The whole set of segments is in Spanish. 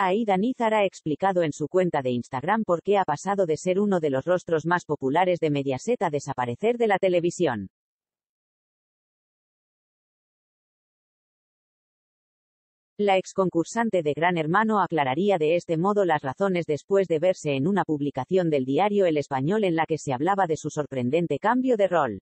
Ahí Nizar ha explicado en su cuenta de Instagram por qué ha pasado de ser uno de los rostros más populares de Mediaset a desaparecer de la televisión. La ex concursante de Gran Hermano aclararía de este modo las razones después de verse en una publicación del diario El Español en la que se hablaba de su sorprendente cambio de rol.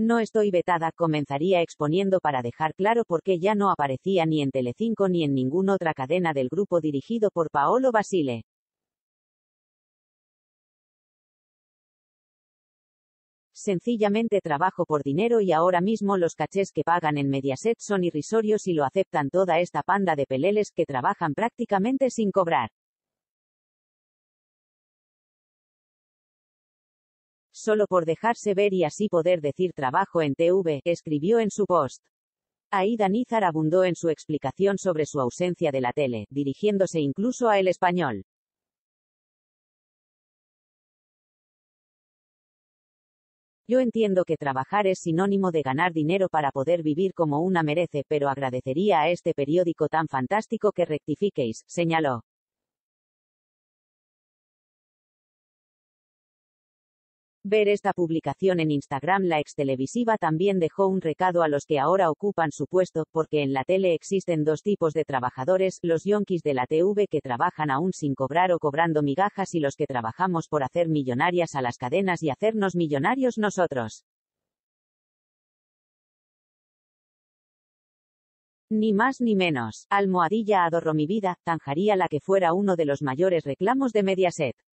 No estoy vetada, comenzaría exponiendo para dejar claro por qué ya no aparecía ni en Telecinco ni en ninguna otra cadena del grupo dirigido por Paolo Basile. Sencillamente trabajo por dinero y ahora mismo los cachés que pagan en Mediaset son irrisorios y lo aceptan toda esta panda de peleles que trabajan prácticamente sin cobrar. solo por dejarse ver y así poder decir trabajo en TV, escribió en su post. Ahí Danizar abundó en su explicación sobre su ausencia de la tele, dirigiéndose incluso al El Español. Yo entiendo que trabajar es sinónimo de ganar dinero para poder vivir como una merece, pero agradecería a este periódico tan fantástico que rectifiquéis, señaló. Ver esta publicación en Instagram La extelevisiva también dejó un recado a los que ahora ocupan su puesto, porque en la tele existen dos tipos de trabajadores, los yonkis de la TV que trabajan aún sin cobrar o cobrando migajas y los que trabajamos por hacer millonarias a las cadenas y hacernos millonarios nosotros. Ni más ni menos, Almohadilla adorro mi vida, tanjaría la que fuera uno de los mayores reclamos de Mediaset.